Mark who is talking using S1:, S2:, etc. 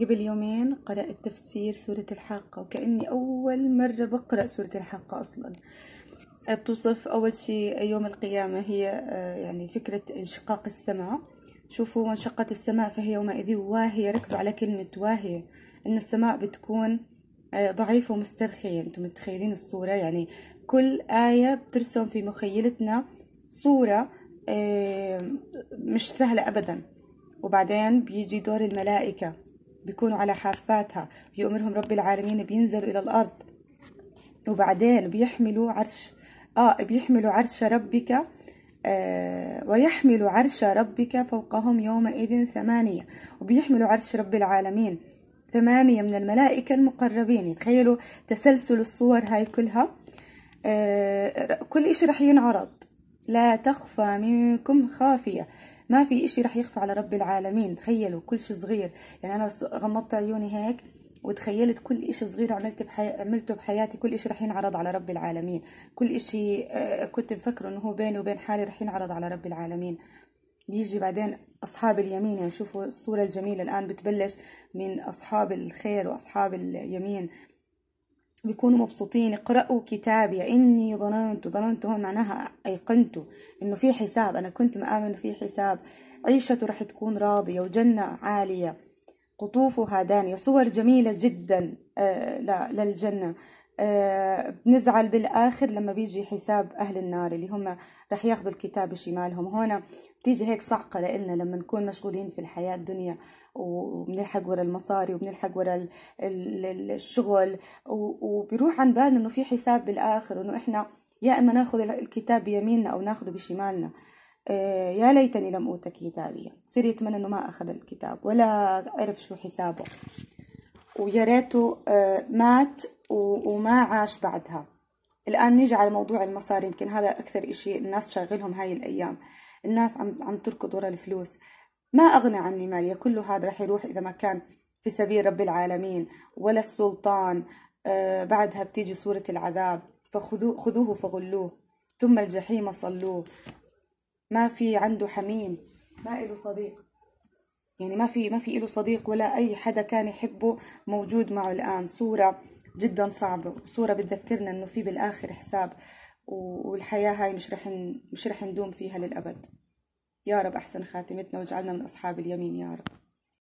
S1: قبل يومين قرأت تفسير سورة الحاقة وكأني أول مرة بقرأ سورة الحاقة أصلا بتوصف أول شيء يوم القيامة هي آه، يعني فكرة انشقاق السماء شوفوا وانشقت السماء فهي يومئذ واهية ركزوا على كلمة واهية إن السماء بتكون آه، ضعيفة ومسترخية أنتم متخيلين الصورة يعني كل آية بترسم في مخيلتنا صورة آه، مش سهلة أبدا وبعدين بيجي دور الملائكة بيكونوا على حافاتها بيؤمرهم رب العالمين بينزلوا إلى الأرض وبعدين بيحملوا عرش آه بيحملوا عرش ربك آه ويحمل عرش ربك فوقهم يومئذ ثمانية وبيحملوا عرش رب العالمين ثمانية من الملائكة المقربين تخيلوا تسلسل الصور هاي كلها آه كل إشي رح ينعرض لا تخفى منكم خافية ما في إشي رح يخفى على رب العالمين تخيلوا كل شي صغير يعني أنا غمضت عيوني هيك وتخيلت كل إشي صغير عملت بحي... عملته بحياتي كل إشي رح ينعرض على رب العالمين كل إشي آه، كنت مفكره إنه هو بيني وبين حالي رح ينعرض على رب العالمين بيجي بعدين أصحاب اليمين يعني شوفوا الصورة الجميلة الآن بتبلش من أصحاب الخير وأصحاب اليمين بيكونوا مبسوطين اقرأوا كتابي إني ظننت ظننت هون معناها أيقنت إنه في حساب أنا كنت مآمن في حساب عيشته رح تكون راضية وجنة عالية قطوفها دانية صور جميلة جدا آه، للجنة آه، بنزعل بالآخر لما بيجي حساب أهل النار اللي هم رح ياخذوا الكتاب بشمالهم هون بتيجي هيك صعقة لإلنا لما نكون مشغولين في الحياة الدنيا وبنلحق ورا المصاري وبنلحق ورا الشغل وبيروح عن بالنا إنه في حساب بالآخر وإنه إحنا يا إما ناخذ الكتاب بيميننا أو ناخذه بشمالنا آه، يا ليتني لم أوت كتابية صير يتمنى إنه ما أخذ الكتاب ولا عرف شو حسابه ويا ريته آه، مات وما عاش بعدها الآن نيجي على موضوع المصاري يمكن هذا أكثر إشي الناس شاغلهم هاي الأيام الناس عم عم تركض ورا الفلوس ما أغنى عني مالي كل هذا رح يروح إذا ما كان في سبيل رب العالمين ولا السلطان آه بعدها بتيجي سورة العذاب فخذوه خذوه فغلوه ثم الجحيم صلوه ما في عنده حميم ما إله صديق يعني ما في ما في له صديق ولا أي حدا كان يحبه موجود معه الآن صورة جدا صعبة صورة بتذكرنا إنه في بالآخر حساب والحياة هاي مش رح مش رح ندوم فيها للأبد يا رب أحسن خاتمتنا واجعلنا من أصحاب اليمين يا رب